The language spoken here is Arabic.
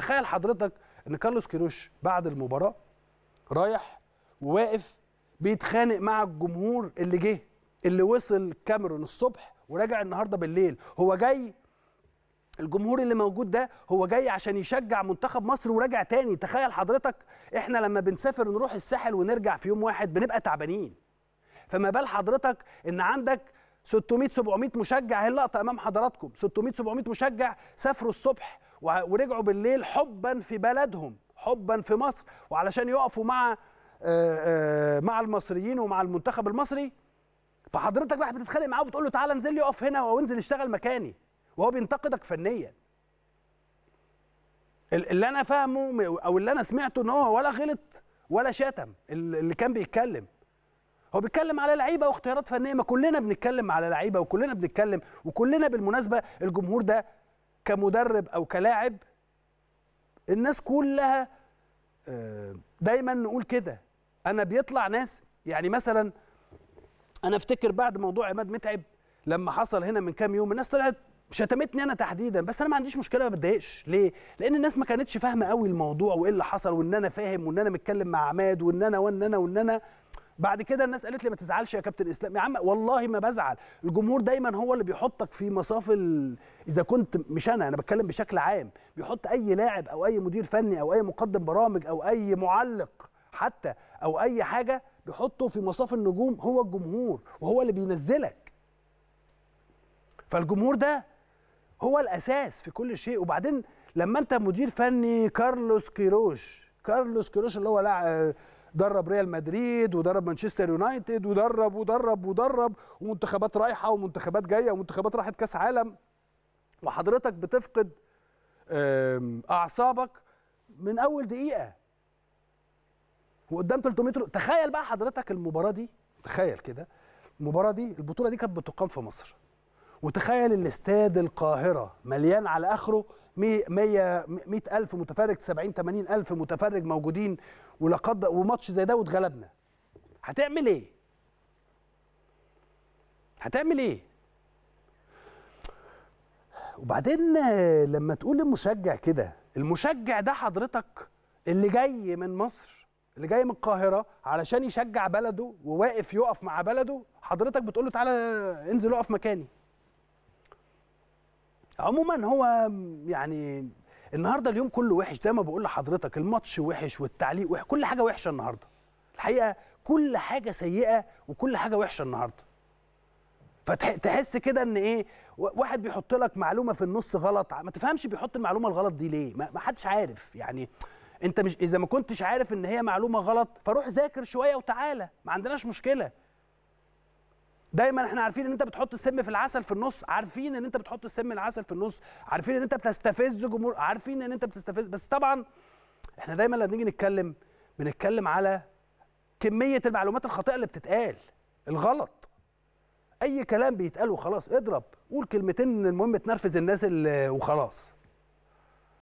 تخيل حضرتك ان كارلوس كيروش بعد المباراه رايح وواقف بيتخانق مع الجمهور اللي جه اللي وصل كاميرون الصبح وراجع النهارده بالليل هو جاي الجمهور اللي موجود ده هو جاي عشان يشجع منتخب مصر وراجع تاني تخيل حضرتك احنا لما بنسافر نروح الساحل ونرجع في يوم واحد بنبقى تعبانين فما بال حضرتك ان عندك 600 700 مشجع هي اللقطه امام حضراتكم 600 700 مشجع سافروا الصبح ورجعوا بالليل حبا في بلدهم حبا في مصر وعلشان يقفوا مع آه، آه، مع المصريين ومع المنتخب المصري فحضرتك راح بتتخانق معاه وبتقول له تعالى انزل لي اقف هنا وانزل اشتغل مكاني وهو بينتقدك فنيا اللي انا فاهمه او اللي انا سمعته ان هو ولا غلط ولا شتم اللي كان بيتكلم هو بيتكلم على لعيبه واختيارات فنيه ما كلنا بنتكلم على لعيبه وكلنا بنتكلم وكلنا بالمناسبه الجمهور ده كمدرب او كلاعب الناس كلها آه، دايما نقول كده انا بيطلع ناس يعني مثلا انا افتكر بعد موضوع عماد متعب لما حصل هنا من كام يوم الناس طلعت شتمتني انا تحديدا بس انا ما عنديش مشكله ما بتضايقش ليه لان الناس ما كانتش فاهمه قوي الموضوع وايه اللي حصل وان انا فاهم وان انا متكلم مع عماد وان انا وان انا وان انا بعد كده الناس قالت لي ما تزعلش يا كابتن اسلام يا عم والله ما بزعل الجمهور دايما هو اللي بيحطك في مصاف ال... اذا كنت مش انا انا بتكلم بشكل عام بيحط اي لاعب او اي مدير فني او اي مقدم برامج او اي معلق حتى او اي حاجه بيحطه في مصاف النجوم هو الجمهور وهو اللي بينزلك فالجمهور ده هو الاساس في كل شيء وبعدين لما انت مدير فني كارلوس كيروش كارلوس كيروش اللي هو لاعب درب ريال مدريد ودرب مانشستر يونايتد ودرب ودرب ودرب ومنتخبات رايحه ومنتخبات جايه ومنتخبات راحت كاس عالم وحضرتك بتفقد اعصابك من اول دقيقه وقدام 300 تخيل بقى حضرتك المباراه دي تخيل كده المباراه دي البطوله دي كانت بتقام في مصر وتخيل الاستاد القاهرة مليان على آخره 100 ألف متفرج 70 تمانين ألف متفرج موجودين ولقد وماتش زي ده واتغلبنا هتعمل ايه؟ هتعمل ايه؟ وبعدين لما تقول المشجع كده المشجع ده حضرتك اللي جاي من مصر اللي جاي من القاهره علشان يشجع بلده وواقف يقف مع بلده حضرتك بتقول له تعالى انزل اقف مكاني عموما هو يعني النهارده اليوم كله وحش زي ما بقول لحضرتك الماتش وحش والتعليق وحش كل حاجه وحشه النهارده الحقيقه كل حاجه سيئه وكل حاجه وحشه النهارده فتحس كده ان ايه واحد بيحط لك معلومه في النص غلط ما تفهمش بيحط المعلومه الغلط دي ليه ما حدش عارف يعني انت مش اذا ما كنتش عارف ان هي معلومه غلط فروح ذاكر شويه وتعالى ما عندناش مشكله دايما احنا عارفين ان انت بتحط السم في العسل في النص عارفين ان انت بتحط السم العسل في النص عارفين ان انت بتستفز جمهور عارفين ان انت بتستفز بس طبعا احنا دايما لما بنيجي نتكلم بنتكلم على كميه المعلومات الخاطئه اللي بتتقال الغلط اي كلام بيتقال وخلاص اضرب قول كلمتين المهم تنرفز الناس اللي وخلاص